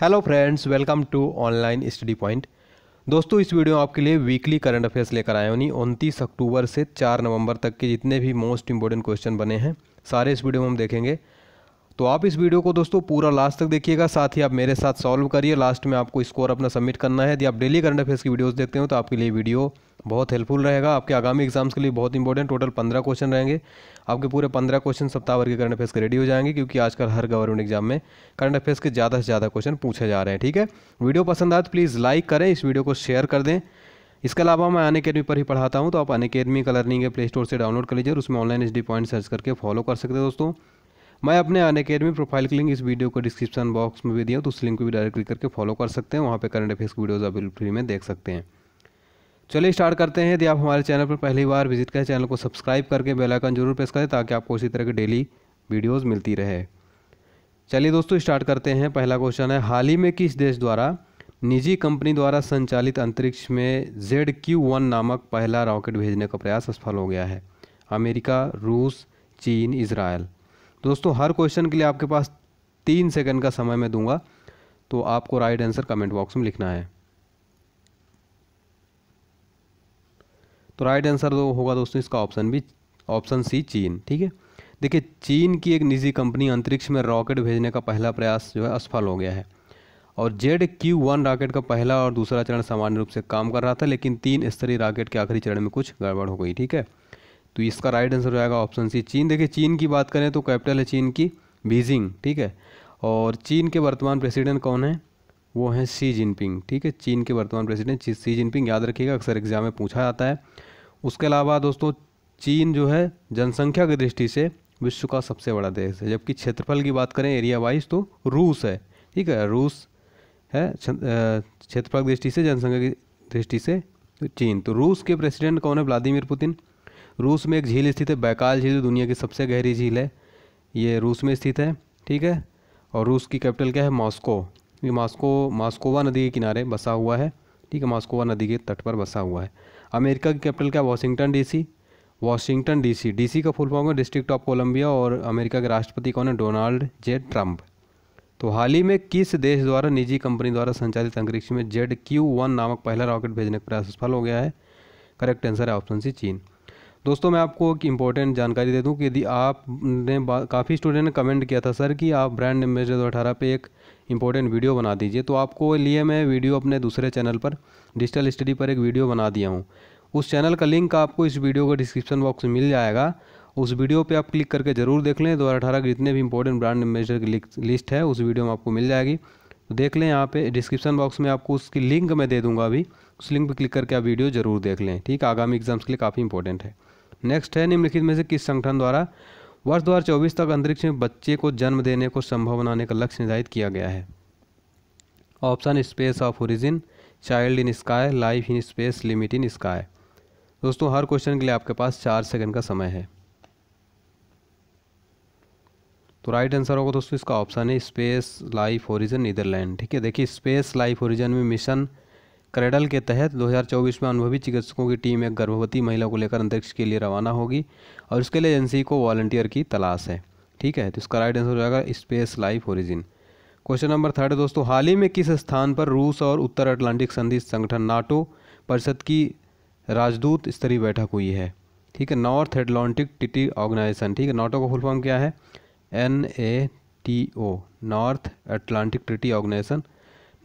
hello friends welcome to online study point दोस्तों इस video में आपके लिए वीकली करंट अफेयर्स लेकर आया हूँ उनतीस अक्टूबर से चार नवंबर तक के जितने भी मोस्ट इंपॉर्टेंट क्वेश्चन बने हैं सारे इस वीडियो में हम देखेंगे तो आप इस वीडियो को दोस्तों पूरा लास्ट तक देखिएगा साथ ही आप मेरे साथ सॉल्व करिए लास्ट में आपको स्कोर अपना सबमिट करना है यदि आप डेली करंट अफेयर्स की वीडियोस देखते हो तो आपके लिए वीडियो बहुत हेल्पफुल रहेगा आपके आगामी एग्जाम्स के लिए बहुत इंपॉर्टेंट टोटल पंद्रह क्वेश्चन रहेंगे आपके पूरे पंद्रह क्वेश्चन सप्ताह भर के करंट अफेयर्स के रेडी हो जाएंगे क्योंकि आजकल हर गवर्नमेंट एग्जाम में करंट अफेयर्स के ज़्यादा से ज़्यादा क्वेश्चन पूछे जा रहे हैं ठीक है वीडियो पसंद आए तो प्लीज़ लाइक करें इस वीडियो को शेयर कर दें इसके अलावा मैं अन अकेडमी पर ही पढ़ाता हूँ तो आप अन अकेडमी का लर्निंग प्ले स्टोर से डाउनलोड कर लीजिए और उसमें ऑनलाइन एच पॉइंट सर्च करके फॉलो कर सकते हैं दोस्तों मैं अपने अन अकेडमी प्रोफाइल की लिंक इस वीडियो को डिस्क्रिप्शन बॉक्स में भी दिया तो उस लिंक को भी डायरेक्ट क्लिक करके फॉलो कर सकते हैं वहाँ पर करंट अफेयर्स की वीडियोज़ आप बिल्कुल फ्री में देख सकते हैं चलिए स्टार्ट करते हैं यदि आप हमारे चैनल पर पहली बार विजिट करें चैनल को सब्सक्राइब करके बेल आइकन जरूर प्रेस करें ताकि आपको इसी तरह की डेली वीडियोस मिलती रहे चलिए दोस्तों स्टार्ट करते हैं पहला क्वेश्चन है हाल ही में किस देश द्वारा निजी कंपनी द्वारा संचालित अंतरिक्ष में जेड क्यू वन नामक पहला रॉकेट भेजने का प्रयास असफल हो गया है अमेरिका रूस चीन इसराइल तो दोस्तों हर क्वेश्चन के लिए आपके पास तीन सेकंड का समय मैं दूंगा तो आपको राइट आंसर कमेंट बॉक्स में लिखना है तो राइट आंसर तो होगा दोस्तों इसका ऑप्शन भी ऑप्शन सी चीन ठीक है देखिए चीन की एक निजी कंपनी अंतरिक्ष में रॉकेट भेजने का पहला प्रयास जो है असफल हो गया है और जेड क्यू वन रॉकेट का पहला और दूसरा चरण सामान्य रूप से काम कर रहा था लेकिन तीन स्तरीय रॉकेट के आखिरी चरण में कुछ गड़बड़ हो गई ठीक है तो इसका राइट आंसर हो जाएगा ऑप्शन सी चीन देखिए चीन की बात करें तो कैपिटल है चीन की बीजिंग ठीक है और चीन के वर्तमान प्रेसिडेंट कौन है वो हैं सी जिनपिंग ठीक है चीन के वर्तमान प्रेसिडेंट सी जिनपिंग याद रखिएगा अक्सर एग्जाम में पूछा जाता है उसके अलावा दोस्तों चीन जो है जनसंख्या की दृष्टि से विश्व का सबसे बड़ा देश है जबकि क्षेत्रफल की बात करें एरिया वाइज तो रूस है ठीक है रूस है क्षेत्रफल दृष्टि से जनसंख्या की दृष्टि से चीन तो रूस के प्रेसिडेंट कौन है व्लादिमिर पुतिन रूस में एक झील स्थित है बैकाल झील दुनिया की सबसे गहरी झील है ये रूस में स्थित है ठीक है और रूस की कैपिटल क्या है मॉस्को ये मॉस्को मॉस्कोवा नदी के किनारे बसा हुआ है ठीक है मॉस्कोवा नदी के तट पर बसा हुआ है अमेरिका की कैपिटल क्या है Washington D Washington DC DC का फुल फॉर्म है डिस्ट्रिक्ट ऑफ कोलंबिया और अमेरिका के राष्ट्रपति कौन है डोनाल्ड जे ट्रंप तो हाल ही में किस देश द्वारा निजी कंपनी द्वारा संचालित अंतरिक्ष में जेड क्यू वन नामक पहला रॉकेट भेजने का प्रयास सफल हो गया है करेक्ट आंसर है ऑप्शन सी चीन दोस्तों मैं आपको एक इंपॉर्टेंट जानकारी दे दूं कि यदि आपने काफ़ी स्टूडेंट ने कमेंट किया था सर कि आप ब्रांड एम्बेसडर दो अठारह पे एक इंपॉर्टेंट वीडियो बना दीजिए तो आपको लिए मैं वीडियो अपने दूसरे चैनल पर डिजिटल स्टडी पर एक वीडियो बना दिया हूँ उस चैनल का लिंक आपको इस वीडियो का डिस्क्रिप्शन बॉक्स में मिल जाएगा उस वीडियो पे आप क्लिक करके ज़रूर देख लें दो हज़ार अठारह के जितने भी इंपॉर्टेंट ब्रांड एम्बेसडर की लिस्ट है उस वीडियो में आपको मिल जाएगी तो देख लें यहाँ पे डिस्क्रिप्शन बॉक्स में आपको उसकी लिंक मैं दे दूंगा अभी उस लिंक पे क्लिक करके आप वीडियो ज़रूर देख लें ठीक आगामी एग्जाम्स के लिए काफ़ी इंपॉर्टेंट है नेक्स्ट है निम्नलिखित में से किस संगठन द्वारा वर्ष दो तक अंतरिक्ष में बच्चे को जन्म देने को संभव बनाने का लक्ष्य निर्धारित किया गया है option space of origin child in sky life in space limit in sky दोस्तों हर क्वेश्चन के लिए आपके पास चार सेकंड का समय है तो राइट आंसर होगा दोस्तों इसका ऑप्शन है स्पेस लाइफ ओरिजन नीदरलैंड ठीक है देखिए स्पेस लाइफ ओरिजन में मिशन करेडल के तहत 2024 में अनुभवी चिकित्सकों की टीम एक गर्भवती महिला को लेकर अंतरिक्ष के लिए रवाना होगी और उसके लिए एजेंसी को वॉलंटियर की तलाश है ठीक है तो इसका राइट आंसर हो जाएगा space life origin question number third दोस्तों हाल ही में किस स्थान पर रूस और उत्तर अटलांटिक संधि संगठन नाटो परिषद की राजदूत स्तरीय बैठक हुई है ठीक है नॉर्थ एटलांटिक टिटी ऑर्गेनाइजेशन ठीक है नाटो का फुल फॉर्म क्या है N A T O North Atlantic Treaty Organisation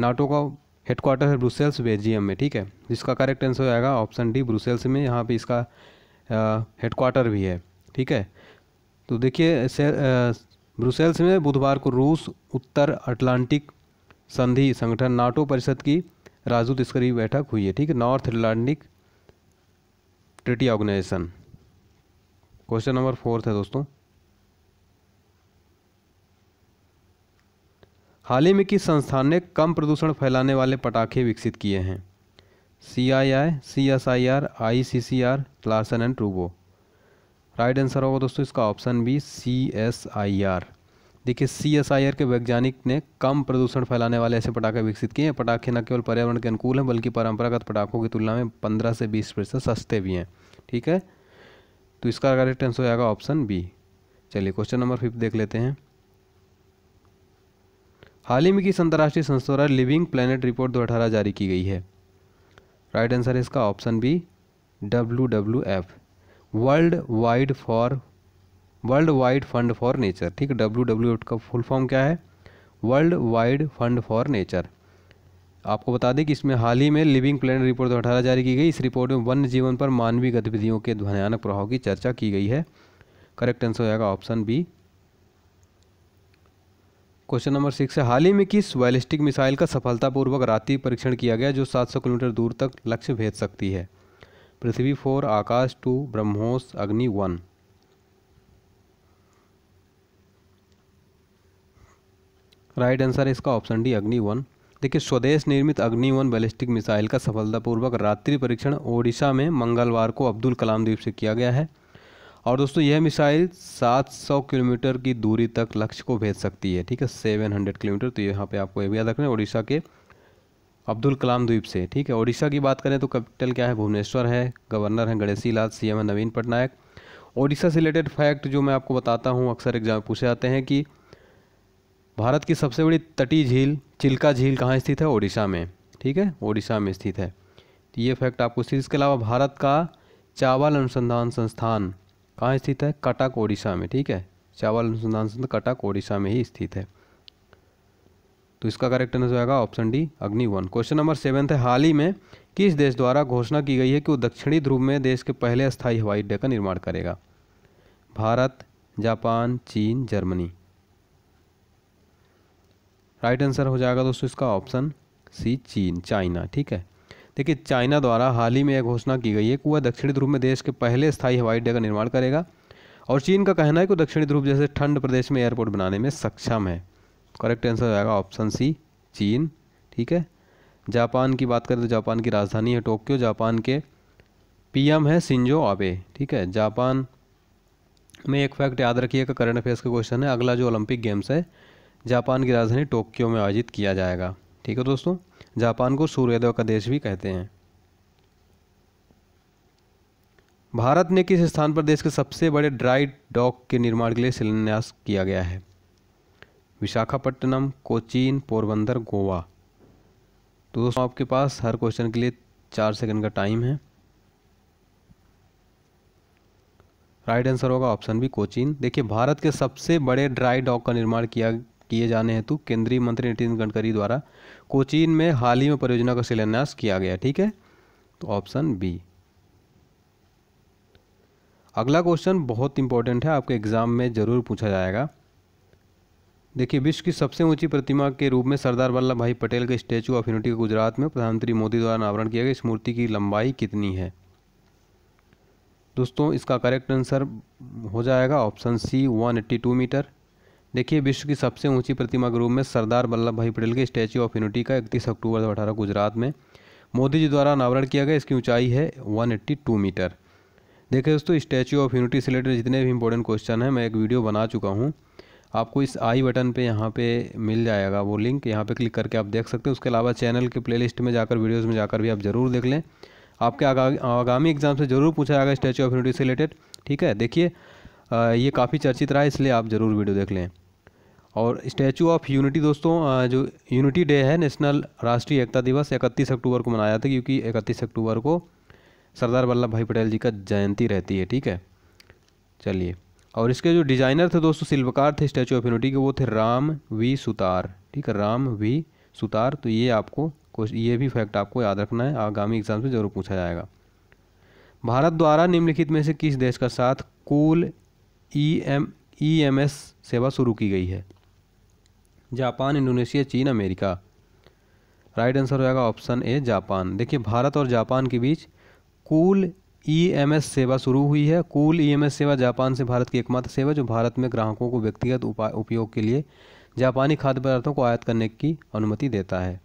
NATO का हेडक्वार्टर है ब्रुसेल्स बेल्जियम में ठीक है जिसका करेक्ट आंसर हो जाएगा ऑप्शन डी ब्रुसेल्स में यहाँ पे इसका हेडक्वार्टर भी है ठीक है तो देखिए ब्रुसेल्स में बुधवार को रूस उत्तर अटलांटिक संधि संगठन नाटो परिषद की राजदूत स्तरीय बैठक हुई है ठीक है North Atlantic Treaty Organisation question number fourth है दोस्तों हाल ही में किस संस्थान ने कम प्रदूषण फैलाने वाले पटाखे विकसित किए हैं C I I C S I R I C C R Larsen and ट्रूबो राइट आंसर होगा दोस्तों इसका option B C S I R देखिए सी एस आई आर के वैज्ञानिक ने कम प्रदूषण फैलाने वाले ऐसे पटाखे विकसित किए हैं पटाखे न केवल पर्यावरण के अनुकूल हैं बल्कि परंपरागत पटाखों की तुलना में पंद्रह से बीस प्रतिशत सस्ते भी हैं ठीक है तो इसका करेक्ट आंसर हो जाएगा ऑप्शन बी चलिए क्वेश्चन नंबर फिफ्थ देख लेते हैं हाल ही में किस अंतर्राष्ट्रीय संस्था द्वारा लिविंग प्लैनेट रिपोर्ट 2018 जारी की गई है राइट आंसर है इसका option B W W F world wide for world wide fund for nature ठीक डब्ल्यू डब्ल्यू एफ का फुल फॉर्म क्या है world wide fund for nature आपको बता दें कि इसमें हाल ही में लिविंग प्लान रिपोर्ट दो अठारह जारी की गई इस रिपोर्ट में वन्य जीवन पर मानवीय गतिविधियों के भयानक प्रभाव की चर्चा की गई है करेक्ट आंसर हो जाएगा option B question number six है हाल ही में किस बैलिस्टिक मिसाइल का सफलतापूर्वक रात्रि परीक्षण किया गया जो 700 किलोमीटर दूर तक लक्ष्य भेज सकती है Prithvi four Akash two BrahMos Agni one right answer है इसका ऑप्शन डी अग्नि वन देखिए स्वदेश निर्मित अग्नि वन बैलिस्टिक मिसाइल का सफलतापूर्वक रात्रि परीक्षण ओडिशा में मंगलवार को अब्दुल कलाम द्वीप से किया गया है और दोस्तों यह मिसाइल 700 किलोमीटर की दूरी तक लक्ष्य को भेज सकती है ठीक है 700 किलोमीटर तो यहाँ पे आपको यह भी याद रखना है ओडिशा के अब्दुल कलाम द्वीप से ठीक है उड़ीसा की बात करें तो कैपिटल क्या है भुवनेश्वर है गवर्नर हैं गणेशी लाल सी है नवीन पटनायक ओडिशा से रिलेटेड फैक्ट जो मैं आपको बताता हूँ अक्सर एग्जाम पूछे जाते हैं कि भारत की सबसे बड़ी तटीय झील चिल्का झील कहाँ स्थित है ओडिशा में ठीक है ओडिशा में स्थित है तो ये फैक्ट आपको इसके अलावा भारत का चावल अनुसंधान संस्थान कहाँ स्थित है कटक ओडिशा में ठीक है चावल अनुसंधान संस्थान कटक ओडिशा में ही स्थित है तो इसका करेक्ट आंसर आएगा option D Agni one question number seven है हाल ही में किस देश द्वारा घोषणा की गई है कि वो दक्षिणी ध्रुव में देश के पहले स्थायी हवाई अड्डे का निर्माण करेगा भारत जापान चीन जर्मनी राइट आंसर हो जाएगा दोस्तों इसका ऑप्शन सी चीन चाइना ठीक है देखिए चाइना द्वारा हाल ही में यह घोषणा की गई है कि वह दक्षिणी ध्रुव में देश के पहले स्थायी हवाई अड्डे का निर्माण करेगा और चीन का कहना है कि दक्षिणी ध्रुव जैसे ठंड प्रदेश में एयरपोर्ट बनाने में सक्षम है करेक्ट आंसर हो जाएगा ऑप्शन सी चीन ठीक है जापान की बात करें तो जापान की राजधानी है टोक्यो जापान के पीएम है सिंजो आबे ठीक है जापान में एक फैक्ट याद रखिएगा करंट अफेयर्स का क्वेश्चन है अगला जो ओलंपिक गेम्स है जापान की राजधानी टोक्यो में आयोजित किया जाएगा ठीक है दोस्तों जापान को सूर्योदय का देश भी कहते हैं भारत ने किस स्थान पर देश के सबसे बड़े ड्राई डॉक के निर्माण के लिए शिलान्यास किया गया है विशाखापट्टनम कोचीन पोरबंदर गोवा तो दोस्तों आपके पास हर क्वेश्चन के लिए चार सेकंड का टाइम है राइट आंसर होगा ऑप्शन बी कोचीन देखिए भारत के सबसे बड़े ड्राई डॉक का निर्माण किया किए जाने हेतु केंद्रीय मंत्री नितिन गडकरी द्वारा कोचीन में हाल ही में परियोजना का शिलान्यास किया गया ठीक है तो ऑप्शन बी अगला क्वेश्चन बहुत इंपॉर्टेंट है आपके एग्ज़ाम में ज़रूर पूछा जाएगा देखिए विश्व की सबसे ऊंची प्रतिमा के रूप में सरदार वल्लभ भाई पटेल के स्टैचू ऑफ यूनिटी गुजरात में प्रधानमंत्री मोदी द्वारा अनावरण किया गया इस मूर्ति की लंबाई कितनी है दोस्तों इसका करेक्ट आंसर हो जाएगा ऑप्शन सी 182 मीटर देखिए विश्व की सबसे ऊंची प्रतिमा रूप में सरदार वल्लभ भाई पटेल के स्टैचू ऑफ यूनिटी का इकतीस अक्टूबर दो अठारह गुजरात में मोदी जी द्वारा अनावरण किया गया इसकी ऊंचाई है 182 मीटर देखिए दोस्तों स्टैचू ऑफ यूनिटी से रिलेटेड जितने भी इंपॉर्टेंट क्वेश्चन हैं मैं एक वीडियो बना चुका हूँ आपको इस आई बटन पर यहाँ पर मिल जाएगा वो लिंक यहाँ पर क्लिक करके आप देख सकते हैं उसके अलावा चैनल के प्ले में जाकर वीडियोज़ में जाकर भी आप ज़रूर देख लें आपके आगामी एग्ज़ाम से ज़रूर पूछा जाएगा स्टैचू ऑफ यूनिटी से रिलेटेड ठीक है देखिए ये काफ़ी चर्चित रहा है इसलिए आप ज़रूर वीडियो देख लें और स्टैचू ऑफ यूनिटी दोस्तों जो यूनिटी डे है नेशनल राष्ट्रीय एकता दिवस इकतीस अक्टूबर को मनाया जाता है क्योंकि इकतीस अक्टूबर को सरदार वल्लभ भाई पटेल जी का जयंती रहती है ठीक है चलिए और इसके जो डिज़ाइनर थे दोस्तों शिल्पकार थे स्टैचू ऑफ यूनिटी के वो थे राम वी सुतार ठीक है राम वी सुतार तो ये आपको कुछ ये भी फैक्ट आपको याद रखना है आगामी एग्जाम से जरूर पूछा जाएगा भारत द्वारा निम्नलिखित में से किस देश का साथ cool E M E M S सेवा शुरू की गई है जापान इंडोनेशिया चीन अमेरिका राइट आंसर हो जाएगा ऑप्शन ए जापान देखिए भारत और जापान के बीच कूल ईएमएस e सेवा शुरू हुई है कूल ईएमएस e सेवा जापान से भारत की एकमात्र सेवा जो भारत में ग्राहकों को व्यक्तिगत उपयोग के लिए जापानी खाद्य पदार्थों को आयात करने की अनुमति देता है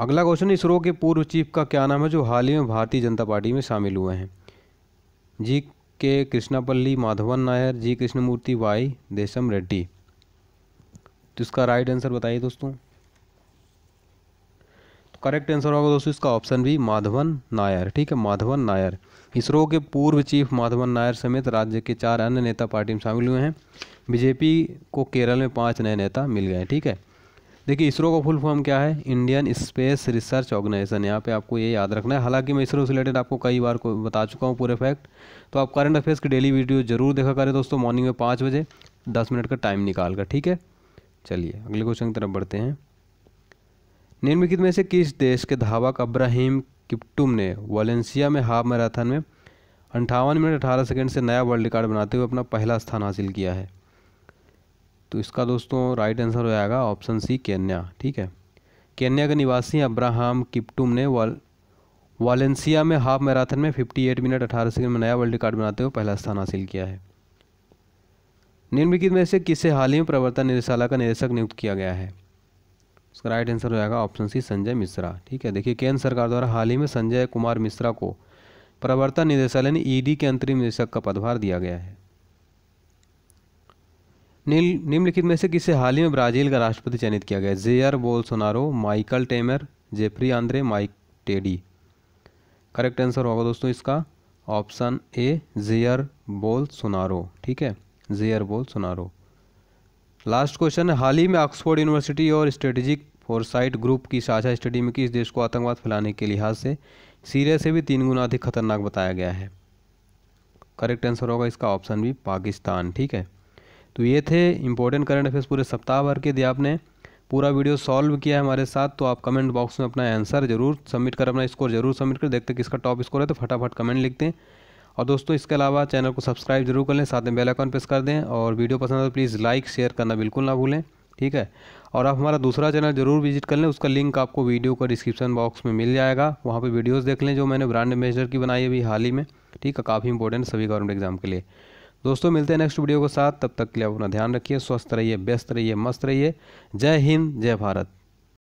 अगला क्वेश्चन इसरो के पूर्व चीफ का क्या नाम है जो हाल ही में भारतीय जनता पार्टी में शामिल हुए हैं G K Krishnapalli Madhavan Nair G Krishnamurthy Y Desham Reddy तो इसका राइट आंसर बताइए दोस्तों तो करेक्ट आंसर होगा दोस्तों इसका ऑप्शन भी माधवन नायर ठीक है माधवन नायर इसरो के पूर्व चीफ माधवन नायर समेत राज्य के चार अन्य नेता पार्टी में शामिल हुए हैं बीजेपी को केरल में पांच नए नेता मिल गए ठीक है देखिए इसरो का फुल फॉर्म क्या है इंडियन स्पेस रिसर्च ऑर्गेनाइजेशन यहाँ पे आपको ये याद रखना है हालांकि मैं इसरो से रिलेटेड आपको कई बार को बता चुका हूँ पूरे फैक्ट तो आप करंट अफेयर्स की डेली वीडियो जरूर देखा करें दोस्तों मॉर्निंग में पाँच बजे दस मिनट का टाइम निकाल कर ठीक है चलिए अगले क्वेश्चन की तरफ बढ़ते हैं निम्नलिखित में से किस देश के धावक अब्राहिम किप्टुम ने वालेंसिया में हाफ मैराथन में अंठावन मिनट अठारह सेकेंड से नया वर्ल्ड रिकॉर्ड बनाते हुए अपना पहला स्थान हासिल किया है तो इसका दोस्तों राइट आंसर हो जाएगा ऑप्शन सी केन्या ठीक है केन्या के निवासी अब्राहम किप्टुम ने वाल वालेंसिया में हाफ मैराथन में 58 मिनट 18 सेकंड में नया वर्ल्ड रिकॉर्ड बनाते हुए पहला स्थान हासिल किया है निम्नलिखित में से किसे हाल ही में प्रवर्तन निदेशालय का निदेशक नियुक्त किया गया है उसका राइट आंसर हो जाएगा ऑप्शन सी संजय मिश्रा ठीक है देखिए केंद्र सरकार द्वारा हाल ही में संजय कुमार मिश्रा को प्रवर्तन निदेशालय ने ईडी e के अंतरिम निदेशक का पदभार दिया गया है निम्नलिखित में से किसे हाल ही में ब्राजील का राष्ट्रपति चयनित किया गया J R Bolsonaro Michel Temer Jeffrey Andre Mike Teddy correct answer होगा दोस्तों इसका option A J R Bolsonaro ठीक है जेयर बोल सुनारो लास्ट क्वेश्चन हाल ही में ऑक्सफोर्ड यूनिवर्सिटी और स्ट्रेटेजिक फोरसाइट ग्रुप की साझा स्टडी में किस देश को आतंकवाद फैलाने के लिहाज से सीरिया से भी तीन गुना अधिक खतरनाक बताया गया है करेक्ट आंसर होगा इसका ऑप्शन भी पाकिस्तान ठीक है तो ये थे इंपॉर्टेंट करंट अफेयर्स पूरे सप्ताह भर के यदि आपने पूरा वीडियो सॉल्व किया है हमारे साथ तो आप कमेंट बॉक्स में अपना आंसर जरूर सबमिट कर अपना स्कोर जरूर सबमिट कर देखते किसका टॉप स्कोर है तो फटाफट कमेंट लिखते हैं और दोस्तों इसके अलावा चैनल को सब्सक्राइब जरूर कर लें साथ में बेल आइकन प्रेस कर दें और वीडियो पसंद आए तो प्लीज़ लाइक शेयर करना बिल्कुल ना भूलें ठीक है और आप हमारा दूसरा चैनल जरूर विजिट कर लें उसका लिंक आपको वीडियो का डिस्क्रिप्शन बॉक्स में मिल जाएगा वहाँ पे वीडियोस देख लें जो मैंने ब्रांड एम्बेसडर की बनाई अभी हाल ही में ठीक है काफ़ी इंपॉर्टेंट सभी गवर्नमेंट एग्जाम के लिए दोस्तों मिलते हैं नेक्स्ट वीडियो के साथ तब तक के लिए अपना ध्यान रखिए स्वस्थ रहिए व्यस्त रहिए मस्त रहिए जय हिंद जय भारत